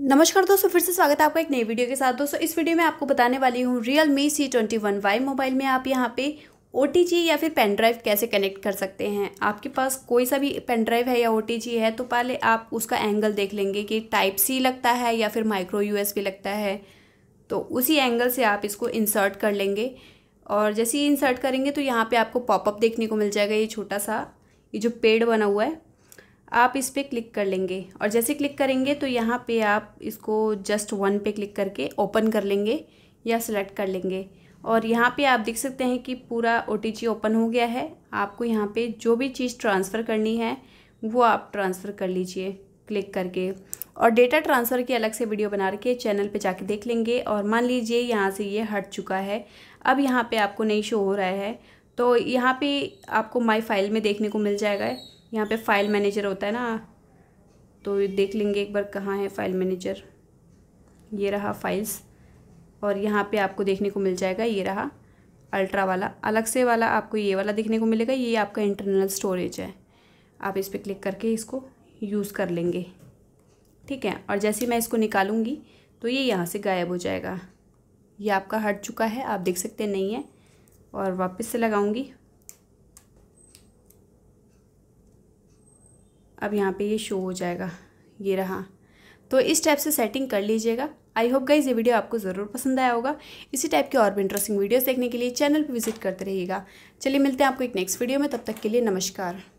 नमस्कार दोस्तों फिर से स्वागत है आपका एक नई वीडियो के साथ दोस्तों इस वीडियो में आपको बताने वाली हूँ Realme C twenty one Y mobile में आप यहाँ पे ओ या फिर पेन ड्राइव कैसे कनेक्ट कर सकते हैं आपके पास कोई सा भी पेन ड्राइव है या ओ है तो पहले आप उसका एंगल देख लेंगे कि टाइप सी लगता है या फिर माइक्रो यू लगता है तो उसी एंगल से आप इसको इंसर्ट कर लेंगे और जैसे ही इंसर्ट करेंगे तो यहाँ पर आपको पॉपअप देखने को मिल जाएगा ये छोटा सा ये जो पेड़ बना हुआ है आप इस पर क्लिक कर लेंगे और जैसे क्लिक करेंगे तो यहाँ पे आप इसको जस्ट वन पे क्लिक करके ओपन कर लेंगे या सिलेक्ट कर लेंगे और यहाँ पे आप देख सकते हैं कि पूरा ओ ओपन हो गया है आपको यहाँ पे जो भी चीज़ ट्रांसफ़र करनी है वो आप ट्रांसफ़र कर लीजिए क्लिक करके और डेटा ट्रांसफ़र की अलग से वीडियो बना रखी चैनल पे जाके देख लेंगे और मान लीजिए यहाँ से ये हट चुका है अब यहाँ पे आपको नहीं शो हो रहा है तो यहाँ पे आपको माई फाइल में देखने को मिल जाएगा यहाँ पे फाइल मैनेजर होता है ना तो देख लेंगे एक बार कहाँ है फाइल मैनेजर ये रहा फाइल्स और यहाँ पे आपको देखने को मिल जाएगा ये रहा अल्ट्रा वाला अलग से वाला आपको ये वाला देखने को मिलेगा ये आपका इंटरनल स्टोरेज है आप इस पर क्लिक करके इसको यूज़ कर लेंगे ठीक है और जैसे मैं इसको निकालूंगी तो ये यहाँ से गायब हो जाएगा ये आपका हट चुका है आप देख सकते नहीं है और वापस से लगाऊंगी अब यहाँ पे ये शो हो जाएगा ये रहा तो इस टाइप से सेटिंग कर लीजिएगा आई होप गाइज ये वीडियो आपको ज़रूर पसंद आया होगा इसी टाइप के और भी इंटरेस्टिंग वीडियोस देखने के लिए चैनल पर विजिट करते रहिएगा चलिए मिलते हैं आपको एक नेक्स्ट वीडियो में तब तक के लिए नमस्कार